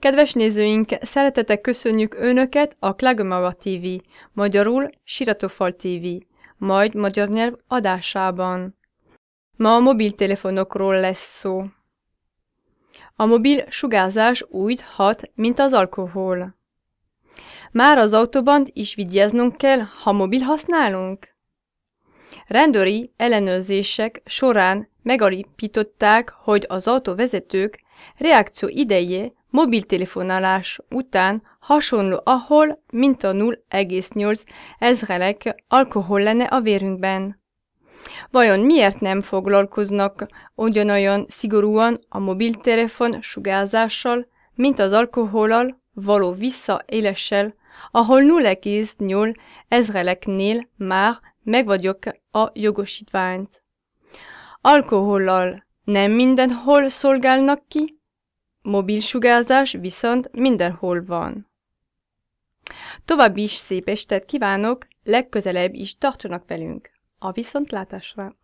Kedves nézőink, szeretetek köszönjük Önöket a Klagomava TV, magyarul Siratofal TV, majd magyar nyelv adásában. Ma a mobiltelefonokról lesz szó. A mobil sugárzás úgy hat, mint az alkohol. Már az autóban is vigyáznunk kell, ha mobil használunk. Rendőri ellenőrzések során megalapították, hogy az autóvezetők reakció ideje mobiltelefonálás után hasonló ahol, mint a 0,8 ezrelek alkohol lenne a vérünkben. Vajon miért nem foglalkoznak ugyanolyan szigorúan a mobiltelefon sugárzással, mint az alkohollal való visszaélessel, ahol 0,8 ezreleknél már megvagyok a jogosítványt. Alkohollal nem mindenhol szolgálnak ki, mobil sugárzás viszont mindenhol van. További is szép estet kívánok, legközelebb is tartsanak velünk. A viszontlátásra!